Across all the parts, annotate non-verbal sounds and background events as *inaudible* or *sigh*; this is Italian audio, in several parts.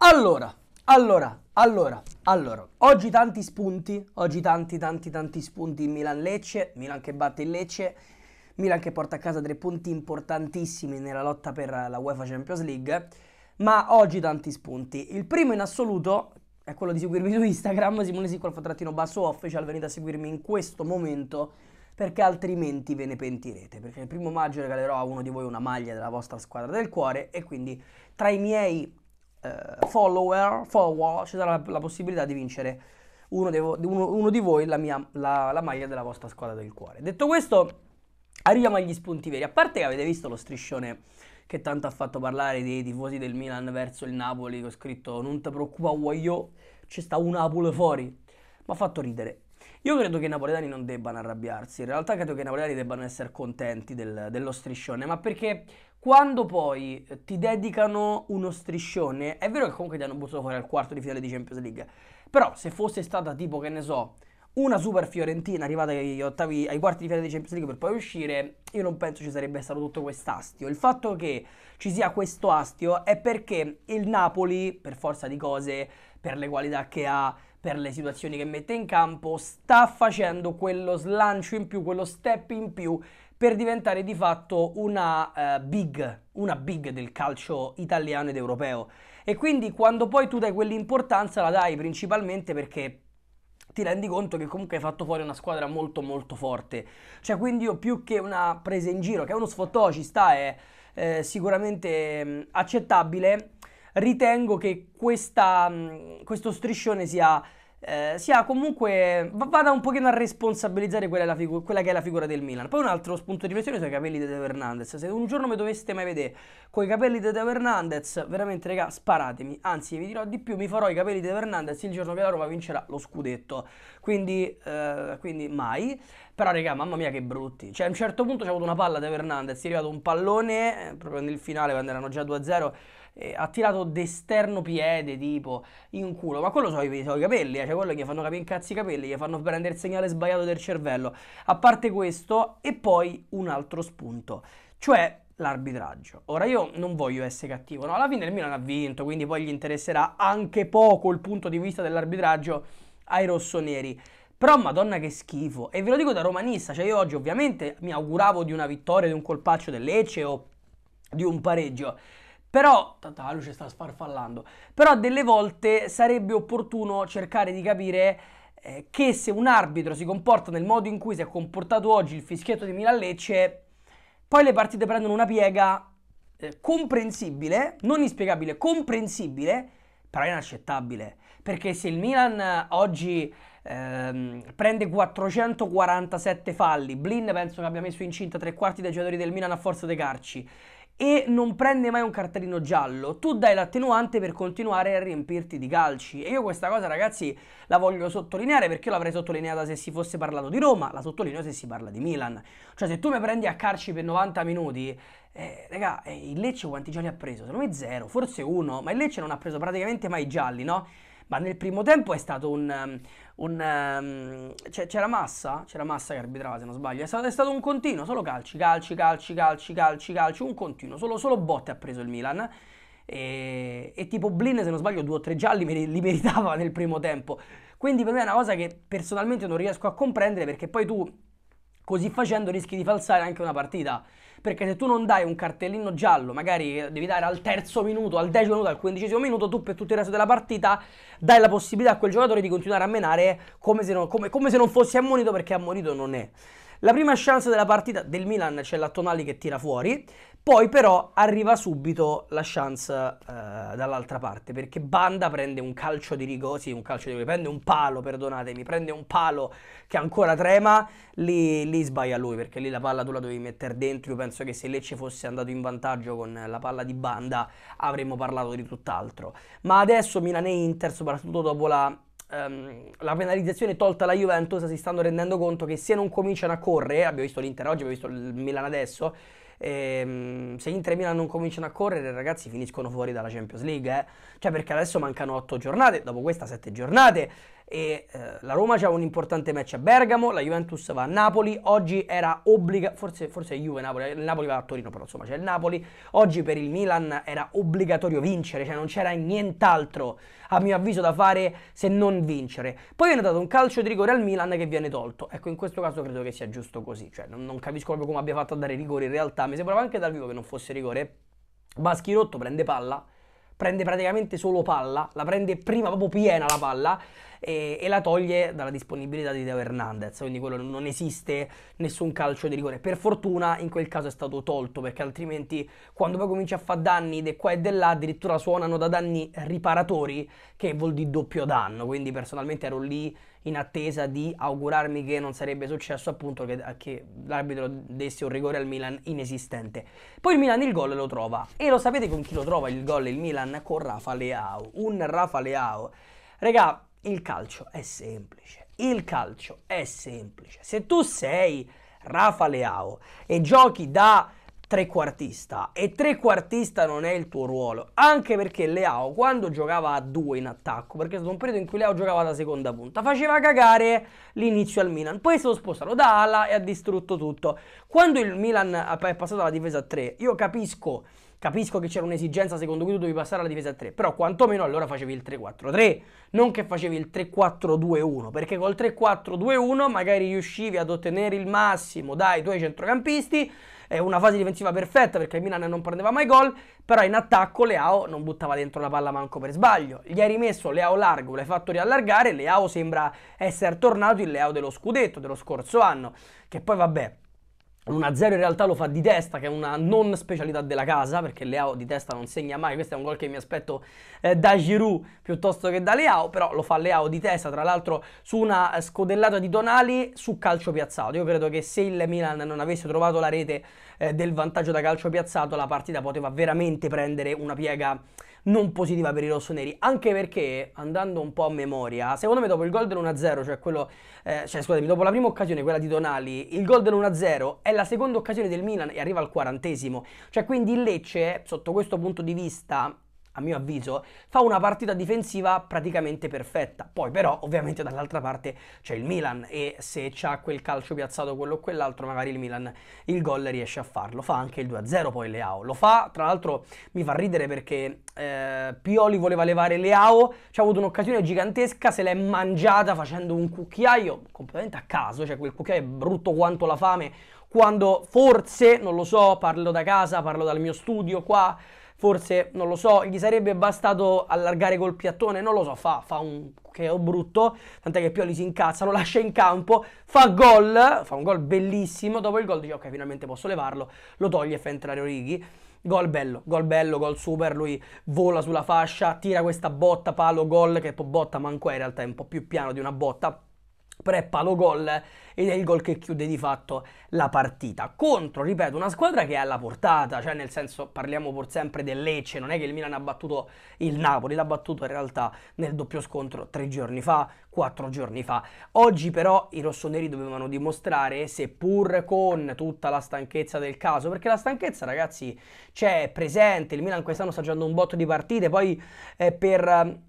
Allora, allora, allora, allora, oggi tanti spunti, oggi tanti tanti tanti spunti in Milan-Lecce, Milan che batte il Lecce, Milan che porta a casa tre punti importantissimi nella lotta per la UEFA Champions League, ma oggi tanti spunti. Il primo in assoluto è quello di seguirmi *laughs* su Instagram, Simone Siccolfo-Basso basso official, venite a seguirmi in questo momento perché altrimenti ve ne pentirete, perché il primo maggio regalerò a uno di voi una maglia della vostra squadra del cuore e quindi tra i miei eh, follower, follower, ci sarà la, la possibilità di vincere uno, de, uno, uno di voi la, mia, la, la maglia della vostra squadra del cuore. Detto questo, arriviamo agli spunti veri. A parte che avete visto lo striscione che tanto ha fatto parlare dei tifosi del Milan verso il Napoli, che ho scritto non ti preoccupa, io, ci sta un Napoli fuori. Mi ha fatto ridere. Io credo che i napoletani non debbano arrabbiarsi, in realtà credo che i napoletani debbano essere contenti del, dello striscione, ma perché quando poi eh, ti dedicano uno striscione, è vero che comunque ti hanno buttato fuori al quarto di finale di Champions League, però se fosse stata tipo, che ne so, una super Fiorentina arrivata agli ottavi, ai quarti di finale di Champions League per poi uscire, io non penso ci sarebbe stato tutto quest'astio. Il fatto che ci sia questo astio è perché il Napoli, per forza di cose, per le qualità che ha, per le situazioni che mette in campo, sta facendo quello slancio in più, quello step in più per diventare di fatto una uh, big, una big del calcio italiano ed europeo. E quindi quando poi tu dai quell'importanza la dai principalmente perché ti rendi conto che comunque hai fatto fuori una squadra molto molto forte. Cioè quindi io più che una presa in giro, che è uno sfottò ci sta, è eh, sicuramente mh, mm, accettabile, ritengo che questa, mm, questo striscione sia, eh, sia comunque vada un pochino a responsabilizzare quella, figu- quella, che è la figura del Milan. Poi un altro spunto di riflessione sono i capelli di Teo Hernandez. Se un giorno mi doveste mai vedere con i capelli di Teo Hernandez, veramente raga, sparatemi. Anzi, vi dirò di più, mi farò i capelli di Teo Hernandez il giorno che la Roma vincerà lo scudetto. Quindi, eh, quindi mai. Però raga, mamma mia che brutti. Cioè a un certo punto c'è avuto una palla Teo Hernandez, è arrivato un pallone, eh, proprio nel finale quando erano già 2-0 eh, ha tirato d'esterno piede tipo in culo, ma quello sono i, sono i capelli, eh, cioè quello che fanno capire in cazzo i capelli, gli fanno prendere il segnale sbagliato del cervello. A parte questo, e poi un altro spunto, cioè l'arbitraggio. Ora io non voglio essere cattivo, no? alla fine il Milan ha vinto, quindi poi gli interesserà anche poco il punto di vista dell'arbitraggio ai rossoneri. Però madonna che schifo, e ve lo dico da romanista, cioè io oggi ovviamente mi auguravo di una vittoria, di un colpaccio del Lecce o di un pareggio, però, tanta la luce sta sfarfallando, però delle volte sarebbe opportuno cercare di capire eh, che se un arbitro si comporta nel modo in cui si è comportato oggi il fischietto di Milan Lecce, poi le partite prendono una piega eh, comprensibile, non inspiegabile, comprensibile, però inaccettabile. Perché se il Milan eh, oggi ehm, prende 447 falli, Blin penso che abbia messo incinta tre quarti dei giocatori del Milan a forza dei carci, e non prende mai un cartellino giallo. Tu dai l'attenuante per continuare a riempirti di calci. E io questa cosa, ragazzi, la voglio sottolineare perché io l'avrei sottolineata se si fosse parlato di Roma, la sottolineo se si parla di Milan. Cioè, se tu mi prendi a carci per 90 minuti, eh, raga, eh, il Lecce quanti gialli ha preso? Secondo me zero, forse uno, ma il Lecce non ha preso praticamente mai gialli, no? ma nel primo tempo è stato un... Um, un um, c'era Massa? C'era Massa che arbitrava se non sbaglio, è stato, è stato, un continuo, solo calci, calci, calci, calci, calci, calci, un continuo, solo, solo botte ha preso il Milan. E, e, tipo Blin se non sbaglio due o tre gialli li meritava nel primo tempo quindi per me è una cosa che personalmente non riesco a comprendere perché poi tu così facendo rischi di falsare anche una partita perché se tu non dai un cartellino giallo, magari devi dare al terzo minuto, al decimo minuto, al quindicesimo minuto, tu per tutto il resto della partita dai la possibilità a quel giocatore di continuare a menare come se non, come, come se non fosse ammonito perché ammonito non è. La prima chance della partita del Milan c'è la Tonali che tira fuori, poi però arriva subito la chance eh, dall'altra parte perché Banda prende un calcio di rigore, sì, un calcio di rigore, prende un palo, perdonatemi, prende un palo che ancora trema lì, lì sbaglia lui perché lì la palla tu la dovevi mettere dentro. Io penso che se Lecce fosse andato in vantaggio con la palla di banda avremmo parlato di tutt'altro. Ma adesso Milan e Inter, soprattutto dopo la Um, la penalizzazione tolta alla Juventus si stanno rendendo conto che se non cominciano a correre, abbiamo visto l'Inter oggi, abbiamo visto il Milan adesso, ehm, se Inter e Milan non cominciano a correre ragazzi finiscono fuori dalla Champions League, eh? cioè perché adesso mancano 8 giornate, dopo questa 7 giornate, e eh, la Roma c'ha un importante match a Bergamo, la Juventus va a Napoli, oggi era obbligato, forse, forse Juve Napoli, il Napoli va a Torino però insomma c'è il Napoli, oggi per il Milan era obbligatorio vincere, cioè non c'era nient'altro a mio avviso da fare se non vincere. Poi viene dato un calcio di rigore al Milan che viene tolto, ecco in questo caso credo che sia giusto così, cioè non, non capisco proprio come abbia fatto a dare rigore in realtà, mi sembrava anche dal vivo che non fosse rigore, Baschirotto prende palla prende praticamente solo palla, la prende prima proprio piena la palla e, e la toglie dalla disponibilità di Teo Hernandez, quindi quello non esiste nessun calcio di rigore. Per fortuna in quel caso è stato tolto perché altrimenti quando poi comincia a fare danni di qua e di là addirittura suonano da danni riparatori che vuol dire doppio danno, quindi personalmente ero lì in attesa di augurarmi che non sarebbe successo appunto che, eh, che l'arbitro desse un rigore al Milan inesistente. Poi il Milan il gol lo trova e lo sapete con chi lo trova il gol il Milan? Con Rafa Leao, un Rafa Leao. Regà, il calcio è semplice, il calcio è semplice. Se tu sei Rafa Leao e giochi da trequartista e trequartista non è il tuo ruolo, anche perché Leao quando giocava a due in attacco, perché è stato un periodo in cui Leao giocava da seconda punta, faceva cagare l'inizio al Milan, poi è stato spostato da ala e ha distrutto tutto. Quando il Milan è passato alla difesa a tre io capisco Capisco che c'era un'esigenza secondo cui tu devi passare alla difesa a 3, però quantomeno allora facevi il 3-4-3, non che facevi il 3-4-2-1, perché col 3-4-2-1 magari riuscivi ad ottenere il massimo dai tuoi centrocampisti, è una fase difensiva perfetta perché il Milan non prendeva mai gol, però in attacco Leao non buttava dentro la palla manco per sbaglio. Gli hai rimesso Leao largo, l'hai fatto riallargare, Leao sembra essere tornato il Leao dello scudetto dello scorso anno, che poi vabbè 1-0 in realtà lo fa di testa, che è una non specialità della casa, perché Leao di testa non segna mai, questo è un gol che mi aspetto eh, da Giroud piuttosto che da Leao, però lo fa Leao di testa, tra l'altro su una scodellata di Donali su calcio piazzato. Io credo che se il Milan non avesse trovato la rete eh, del vantaggio da calcio piazzato, la partita poteva veramente prendere una piega non positiva per i rossoneri, anche perché andando un po' a memoria, secondo me dopo il gol del 1-0, cioè quello eh, cioè scusatemi, dopo la prima occasione, quella di Donali, il gol del 1-0 è la seconda occasione del Milan e arriva al quarantesimo. Cioè quindi il Lecce sotto questo punto di vista a mio avviso, fa una partita difensiva praticamente perfetta. Poi però ovviamente dall'altra parte c'è il Milan e se c'ha quel calcio piazzato quello o quell'altro magari il Milan il gol riesce a farlo. Fa anche il 2-0 poi Leao. Lo fa, tra l'altro mi fa ridere perché eh, Pioli voleva levare Leao, ci ha avuto un'occasione gigantesca, se l'è mangiata facendo un cucchiaio completamente a caso, cioè quel cucchiaio è brutto quanto la fame quando forse, non lo so, parlo da casa, parlo dal mio studio qua, forse, non lo so, gli sarebbe bastato allargare col piattone, non lo so, fa, fa un è brutto, tant'è che Pioli si incazza, lo lascia in campo, fa gol, fa un gol bellissimo, dopo il gol dice ok finalmente posso levarlo, lo toglie e fa entrare Orighi. Gol bello, gol bello, gol super, lui vola sulla fascia, tira questa botta, palo, gol, che botta manco era in realtà, è un po' più piano di una botta, preppa lo gol ed è il gol che chiude di fatto la partita. Contro, ripeto, una squadra che è alla portata, cioè nel senso parliamo pur sempre del Lecce, non è che il Milan ha battuto il Napoli, l'ha battuto in realtà nel doppio scontro tre giorni fa, quattro giorni fa. Oggi però i rossoneri dovevano dimostrare, seppur con tutta la stanchezza del caso, perché la stanchezza ragazzi c'è presente, il Milan quest'anno sta giocando un botto di partite, poi eh, per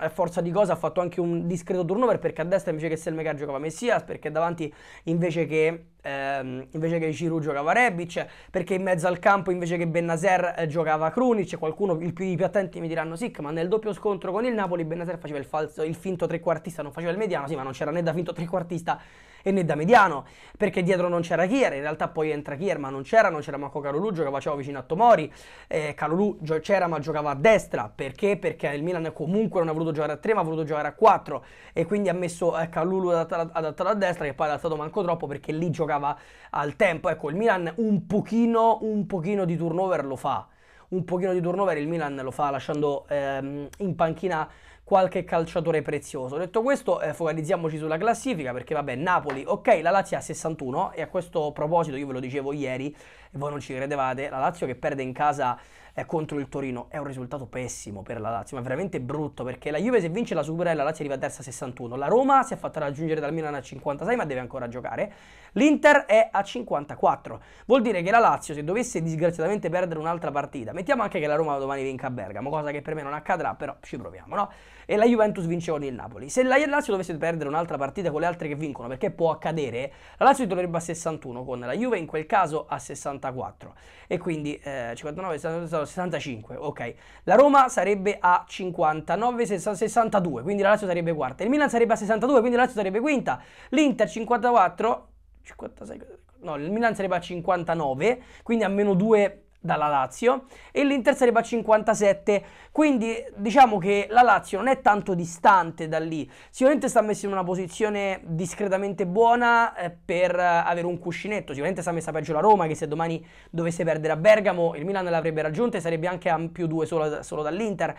eh, forza di cosa ha fatto anche un discreto turnover perché a destra invece che Selmega giocava Messi Messias perché davanti invece che, ehm, invece che Giroud giocava Rebic, perché in mezzo al campo invece che Bennaser eh, giocava Krunic, qualcuno, il, i più attenti mi diranno sì, ma nel doppio scontro con il Napoli Bennaser faceva il, falso, il finto trequartista, non faceva il mediano, sì ma non c'era né da finto trequartista e né da mediano, perché dietro non c'era Kier, in realtà poi entra Kier ma non c'era, non c'era manco Calulu, giocava Ciao vicino a Tomori, eh, Calulu gio- c'era ma giocava a destra, perché? Perché il Milan comunque non ha voluto giocare a 3 ma ha voluto giocare a 4 e quindi ha messo eh, Calulu adattato, adattato a destra che poi ha adattato manco troppo perché lì giocava al tempo, ecco il Milan un pochino, un pochino di turnover lo fa un pochino di turnover il Milan lo fa lasciando ehm, in panchina qualche calciatore prezioso. Detto questo, eh, focalizziamoci sulla classifica perché vabbè, Napoli, ok, la Lazio ha 61 e a questo proposito io ve lo dicevo ieri e voi non ci credevate, la Lazio che perde in casa eh, contro il Torino è un risultato pessimo per la Lazio, ma veramente brutto perché la Juve se vince la Super e la Lazio arriva a terza a 61, la Roma si è fatta raggiungere dal Milan a 56 ma deve ancora giocare, l'Inter è a 54, vuol dire che la Lazio se dovesse disgraziatamente perdere un'altra partita, mettiamo anche che la Roma domani vinca a Bergamo, cosa che per me non accadrà, però ci proviamo, no? E la Juventus vince con il Napoli, se la Lazio dovesse perdere un'altra partita con le altre che vincono, perché può accadere, la Lazio si troverebbe a 61 con la Juve in quel caso a 64 e quindi eh, 59, 66, 65, ok. La Roma sarebbe a 59, 62, quindi la Lazio sarebbe quarta. Il Milan sarebbe a 62, quindi la Lazio sarebbe quinta. L'Inter 54, 56, no, il Milan sarebbe a 59, quindi a meno 2 dalla Lazio e l'Inter sarebbe a 57 quindi diciamo che la Lazio non è tanto distante da lì sicuramente sta messa in una posizione discretamente buona eh, per eh, avere un cuscinetto sicuramente sta messa peggio la Roma che se domani dovesse perdere a Bergamo il Milan l'avrebbe raggiunta e sarebbe anche a più due solo, solo dall'Inter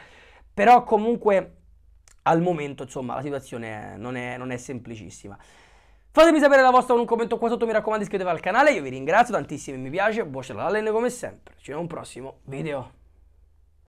però comunque al momento insomma la situazione non è, non è semplicissima Fatemi sapere la vostra con un commento qua sotto, mi raccomando iscrivetevi al canale, io vi ringrazio tantissimi, mi piace, voce boh, alla Lallene come sempre, ci vediamo in un prossimo video.